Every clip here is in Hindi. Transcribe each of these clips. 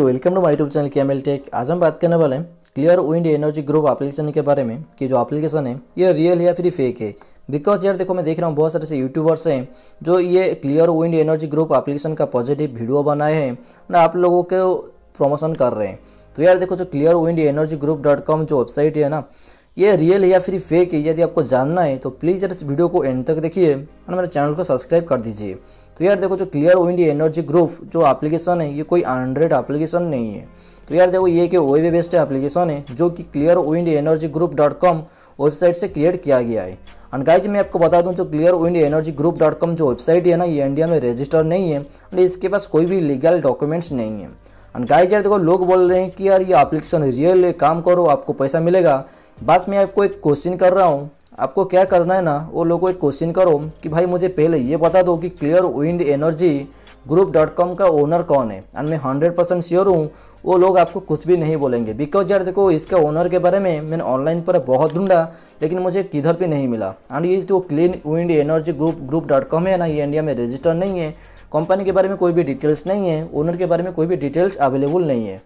welcome to my YouTube channel Camel Tech आज हम बात करने वाले हैं Clear Wind Energy Group application के बारे में कि जो एप्लीकेशन है ये रियल है या फिर फेक है बिकॉज यार देखो मैं देख रहा हूँ बहुत सारे से यूट्यूबर्स हैं जो ये Clear Wind Energy Group application का पॉजिटिव वीडियो बनाए हैं ना आप लोगों के प्रमोशन कर रहे हैं तो यार देखो जो Clear Wind Energy Group dot com जो वेबसाइट है ना ये रियल है या फिर फेक है यदि आपको जानना है तो प्लीज़ यार इस वीडियो को एंड तक देखिए और मेरे चैनल को सब्सक्राइब कर दीजिए तो यार देखो जो क्लियर विंड एनर्जी ग्रुप जो एप्लीकेशन है ये कोई एंड्रॉइड एप्लीकेशन नहीं है तो यार देखो ये कि वे बेस्ड एप्लीकेशन है जो कि Clear Wind Energy Group dot com website से क्रिएट किया गया है एंड गाइज मैं आपको बता दूं जो Clear Wind Energy Group dot com जो वेबसाइट है ना ये इंडिया में रजिस्टर नहीं है एंड इसके पास कोई भी लीगल डॉक्यूमेंट्स नहीं है एंड गाइज यार देखो लोग बोल रहे हैं कि यार ये एप्लीकेशन रियल है काम करो आपको पैसा मिलेगा बस मैं आपको एक क्वेश्चन कर रहा हूँ आपको क्या करना है ना वो लोगों को एक क्वेश्चन करो कि भाई मुझे पहले ये बता दो कि Clear Wind Energy Group dot com का ओनर कौन है एंड मैं हंड्रेड परसेंट श्योर हूँ वो लोग आपको कुछ भी नहीं बोलेंगे बिकॉज यार देखो इसके ओनर के बारे में मैंने ऑनलाइन पर बहुत ढूंढा लेकिन मुझे किधर भी नहीं मिला एंड ये जो Clean Wind Energy Group group dot com है ना ये इंडिया में रजिस्टर नहीं है कंपनी के बारे में कोई भी डिटेल्स नहीं है ओनर के बारे में कोई भी डिटेल्स अवेलेबल नहीं है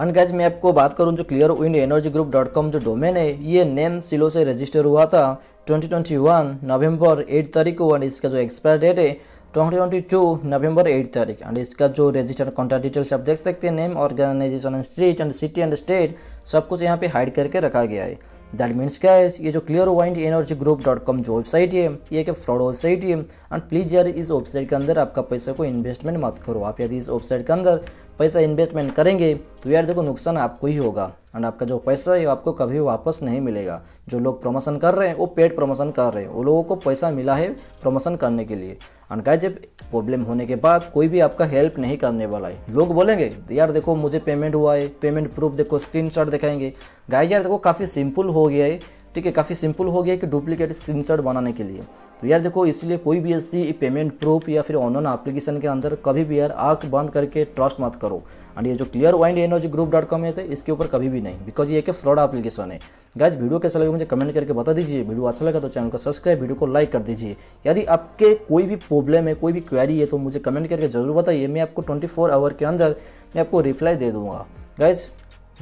एंड गैज मैं आपको बात करूं जो Clear Wind Energy Group dot com जो डोमेन है ये नेम सिलो से रजिस्टर हुआ था 2021 नवंबर 8 तारीख को एंड इसका जो एक्सपायर डेट है 2022 नवंबर 8 तारीख एंड इसका जो रजिस्टर कॉन्टैक्ट डिटेल्स आप देख सकते हैं name organisation and street and city and state सब कुछ यहाँ पे हाइड करके रखा गया है दैट मीन्स क्या है ये जो Clear Wind Energy Group dot com जो वेबसाइट है ये एक फ्रॉड वेबसाइट है एंड प्लीज़ यार इस वेबसाइट के अंदर आपका पैसा को इन्वेस्टमेंट मत करो आप यदि इस वेबसाइट के अंदर पैसा इन्वेस्टमेंट करेंगे तो यार देखो नुकसान आपको ही होगा एंड आपका जो पैसा है आपको कभी वापस नहीं मिलेगा जो लोग प्रमोशन कर रहे हैं वो पेड प्रमोशन कर रहे हैं वो लोगों को पैसा मिला है प्रमोशन करने के लिए एंड गाय जब प्रॉब्लम होने के बाद कोई भी आपका हेल्प नहीं करने वाला है लोग बोलेंगे यार देखो मुझे पेमेंट हुआ है पेमेंट प्रूफ देखो स्क्रीन दिखाएंगे गाय यार देखो काफ़ी सिंपल हो गया है ठीक है काफ़ी सिंपल हो गया कि डुप्लीकेट स्क्रीन बनाने के लिए तो यार देखो इसलिए कोई भी ऐसी पेमेंट प्रूफ या फिर ऑनलाइन एप्लीकेशन के अंदर कभी भी यार आँख बंद करके ट्रस्ट मत करो एंड ये जो Clear Wind Energy Group dot com है तो इसके ऊपर कभी भी नहीं बिकॉज ये एक फ्रॉड एप्लीकेशन है गाइज वीडियो कैसा लगे मुझे कमेंट करके बता दीजिए वीडियो अच्छा लगा तो चैनल को सब्सक्राइब वीडियो को लाइक कर दीजिए यदि आपके कोई भी प्रॉब्लम है कोई भी क्वेरी है तो मुझे कमेंट करके जरूर बताइए मैं आपको 24 आवर के अंदर मैं आपको रिप्लाई दे दूंगा गाइज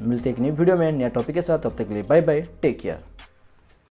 मिलते एक नई वीडियो में नया टॉपिक के साथ तब तक के लिए बाय बाय टेक केयर